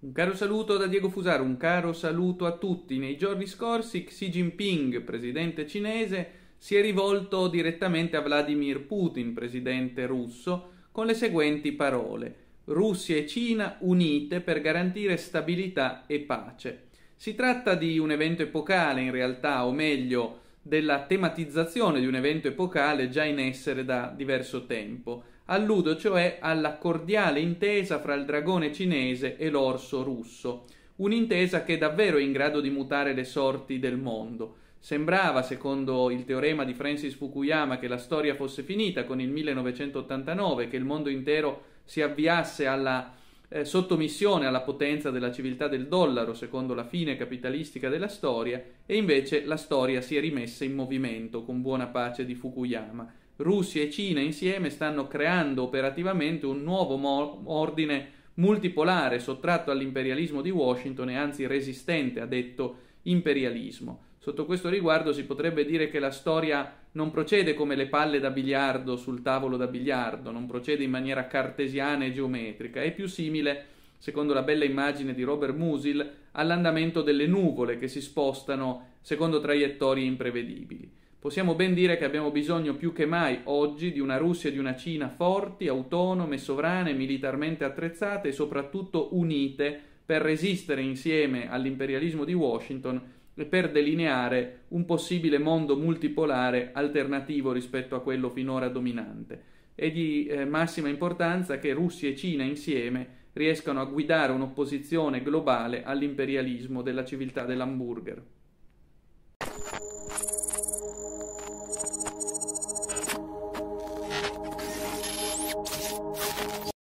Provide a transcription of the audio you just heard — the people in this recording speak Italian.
Un caro saluto da Diego Fusaro, un caro saluto a tutti. Nei giorni scorsi Xi Jinping, presidente cinese, si è rivolto direttamente a Vladimir Putin, presidente russo, con le seguenti parole: Russia e Cina unite per garantire stabilità e pace. Si tratta di un evento epocale in realtà, o meglio, della tematizzazione di un evento epocale già in essere da diverso tempo. Alludo cioè alla cordiale intesa fra il dragone cinese e l'orso russo, un'intesa che è davvero in grado di mutare le sorti del mondo. Sembrava, secondo il teorema di Francis Fukuyama, che la storia fosse finita con il 1989, che il mondo intero si avviasse alla eh, sottomissione alla potenza della civiltà del dollaro, secondo la fine capitalistica della storia, e invece la storia si è rimessa in movimento con buona pace di Fukuyama. Russia e Cina insieme stanno creando operativamente un nuovo mo- ordine multipolare sottratto all'imperialismo di Washington e anzi resistente, a detto imperialismo. Sotto questo riguardo si potrebbe dire che la storia non procede come le palle da biliardo sul tavolo da biliardo, non procede in maniera cartesiana e geometrica, è più simile, secondo la bella immagine di Robert Musil, all'andamento delle nuvole che si spostano secondo traiettorie imprevedibili. Possiamo ben dire che abbiamo bisogno più che mai oggi di una Russia e di una Cina forti, autonome, sovrane, militarmente attrezzate e soprattutto unite per resistere insieme all'imperialismo di Washington per delineare un possibile mondo multipolare alternativo rispetto a quello finora dominante. È di eh, massima importanza che Russia e Cina insieme riescano a guidare un'opposizione globale all'imperialismo della civiltà dell'hamburger.